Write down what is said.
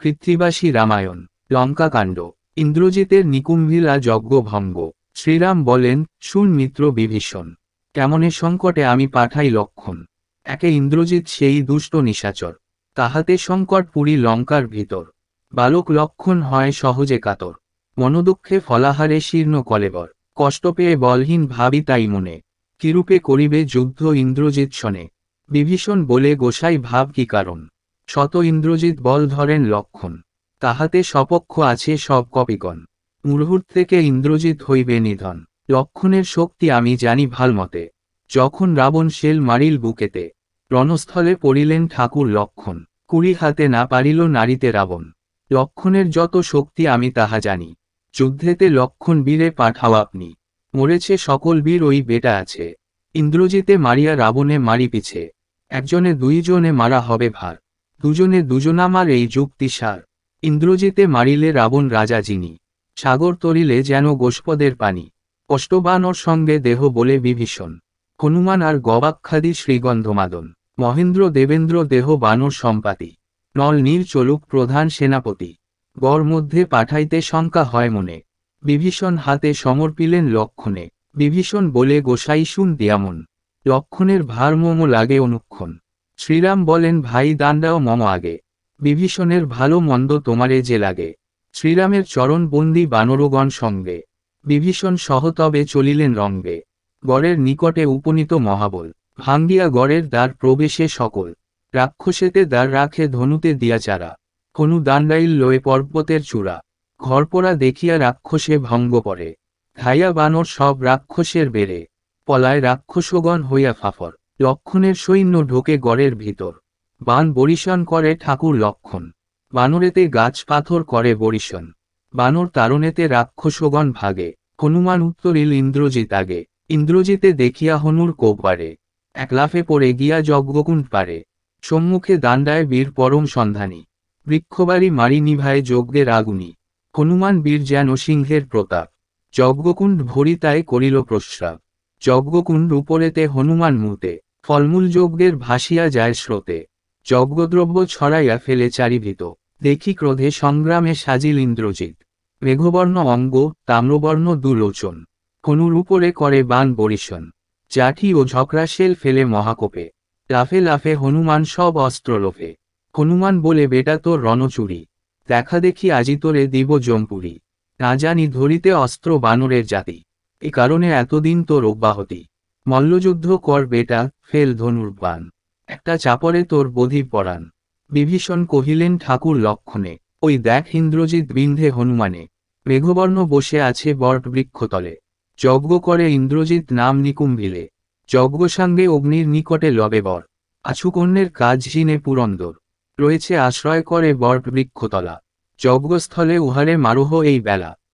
পৃথ্বীবাসী রামায়ণ লঙ্কাকাণ্ড ইন্দ্রজিতের নিকুম্ভীরা যজ্ঞভঙ্গ শ্রীরাম বলেন শুন মিত্র বিভীষণ কেমনে সংকটে আমি পাঠাই লক্ষণ একে ইন্দ্রজিৎ সেই দুষ্ট নিশাচর তাহাতে সংকট পুরী লঙ্কার ভিতর বালক লক্ষণ হয় সহজে কাতর মনোদুঃখে ফলাহারে শীর্ণ কলেবর কষ্ট পেয়ে বলহীন ভাবি তাই মনে কিরূপে করিবে যুদ্ধ ইন্দ্রজিৎ শনে বিভীষণ বলে গোসাই ভাব কি কারণ শত ইন্দ্রজিৎ বল ধরেন লক্ষণ তাহাতে সপক্ষ আছে সব কপিগণ মুহূর্ত থেকে ইন্দ্রজিৎ হইবে নিধন লক্ষণের শক্তি আমি জানি ভালমতে যখন রাবণ শেল মারিল বুকেতে রণস্থলে পড়িলেন ঠাকুর লক্ষণ কুড়ি হাতে না পারিল নারীতে রাবণ লক্ষণের যত শক্তি আমি তাহা জানি যুদ্ধেতে লক্ষণ বীরে পাঠাও আপনি মরেছে সকল বীর ওই বেটা আছে ইন্দ্রজিতে মারিয়া রাবণে মারি পিছে একজনে দুইজনে মারা হবে ভার দুজনে দুজনামার এই যুক্তি সার ইন্দ্রজিতে মারিলে রাবণ রাজা যিনি সাগর তরিলে যেন গোষ্পদের পানি কষ্টবানর সঙ্গে দেহ বলে বিভীষণ হনুমান আর গবাক্ষাদি শ্রীগন্ধমাদন মহেন্দ্র দেবেন্দ্র দেহ বানর সম্পাতি নল নীল চলুক প্রধান সেনাপতি গড় মধ্যে পাঠাইতে শঙ্কা হয় মনে বিভীষণ হাতে সমর্পিলেন লক্ষণে বিভীষণ বলে গোসাই শুন দিয়ামন লক্ষণের ভারমম লাগে অনুক্ষণ শ্রীরাম বলেন ভাই দান্ডাও মম আগে বিভীষণের ভালো মন্দ তোমারে যে লাগে শ্রীরামের চরণ বন্দি বানরগণ সঙ্গে বিভীষণ সহ তবে চলিলেন রঙ্গে গড়ের নিকটে উপনীত মহাবল ভাঙ্গিয়া গড়ের দ্বার প্রবেশে সকল রাক্ষসেতে দ্বার রাখে ধনুতে দিয়া চারা হনু দান্ডাইল লয়ে পর্বতের চূড়া ঘরপোড়া দেখিয়া রাক্ষসে ভঙ্গ পড়ে ধাইয়া বানর সব রাক্ষসের বেড়ে পলায় রাক্ষসগণ হইয়া ফাফর লক্ষণের সৈন্য ঢোকে গড়ের ভিতর বান বরিশন করে ঠাকুর লক্ষণ বানরেতে গাছ পাথর করে বরিশন বানর তারণেতে রাক্ষসগণ ভাগে হনুমান উত্তরিল ইন্দ্রজিৎ আগে ইন্দ্রজিতে দেখিয়া হনুর কোপারে একলাফে পড়ে গিয়া যজ্ঞকুণ্ড পারে সম্মুখে দাণ্ডায় বীর পরম সন্ধানী বৃক্ষবাড়ি মারি নিভায় যজ্ঞের আগুনি হনুমান বীর যেন সিংহের প্রতাপ যজ্ঞকুণ্ড ভরিতায় করিল প্রস্রাব যজ্ঞকুণ্ড উপরেতে হনুমান মুতে ফলমূল যজ্ঞের ভাসিয়া যায় স্রোতে যজ্ঞদ্রব্য ছড়াইয়া ফেলে চারিভৃত দেখি ক্রোধে সংগ্রামে সাজিল ইন্দ্রজিৎ মেঘবর্ণ অঙ্গ তাম্রবর্ণ দুলোচন কনুর উপরে করে বান বরিশন জাঠি ও ঝকরা শেল ফেলে মহাকোপে লাফে লাফে হনুমান সব অস্ত্র লোভে হনুমান বলে বেটা তোর রণচুরি দেখা দেখি আজি তোরে দিব জম্পুরি না জানি ধরিতে অস্ত্র বানরের জাতি এ কারণে এতদিন তোর অব্যাহতি মল্লযুদ্ধ কর বেটা ফেল ধনুর্বান একটা চাপরে তোর বধি পরাণ বিভীষণ কহিলেন ঠাকুর লক্ষণে ওই দেখ ইন্দ্রজিৎ বিন্ধে হনুমানে মেঘবর্ণ বসে আছে বট বৃক্ষতলে যজ্ঞ করে ইন্দ্রজিৎ নাম নিকুম্ভিলে যজ্ঞ সাঙ্গে অগ্নির নিকটে লবে বর আছুকন্যের কাজ হিনে পুরন্দর রয়েছে আশ্রয় করে বট বৃক্ষতলা যজ্ঞস্থলে উহারে মারুহ এই বেলা